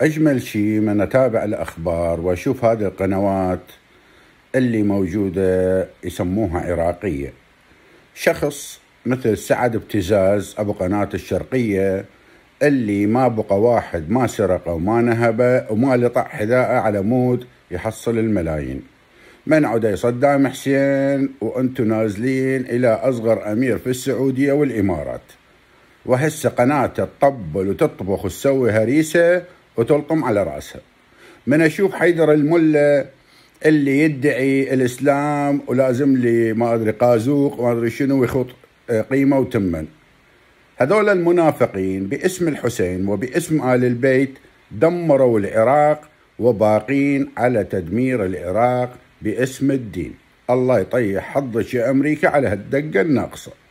أجمل شيء من أتابع الأخبار وأشوف هذه القنوات اللي موجودة يسموها عراقية شخص مثل سعد ابتزاز أبو قناة الشرقية اللي ما بقى واحد ما سرقه وما نهبه وما لطع حذاءه على مود يحصل الملايين من عدي صدام حسين وانتم نازلين الى اصغر امير في السعوديه والامارات وهسه قناته تطبل وتطبخ وتسوي هريسه وتلقم على رأسها من أشوف حيدر الملا اللي يدعي الإسلام ولازم لي ما أدري قازوق ما أدري شنو ويخوض آه، قيمة وتمن هذول المنافقين باسم الحسين وباسم آل البيت دمروا العراق وباقين على تدمير العراق باسم الدين الله يطيح حظك يا أمريكا على هالدقة الناقصه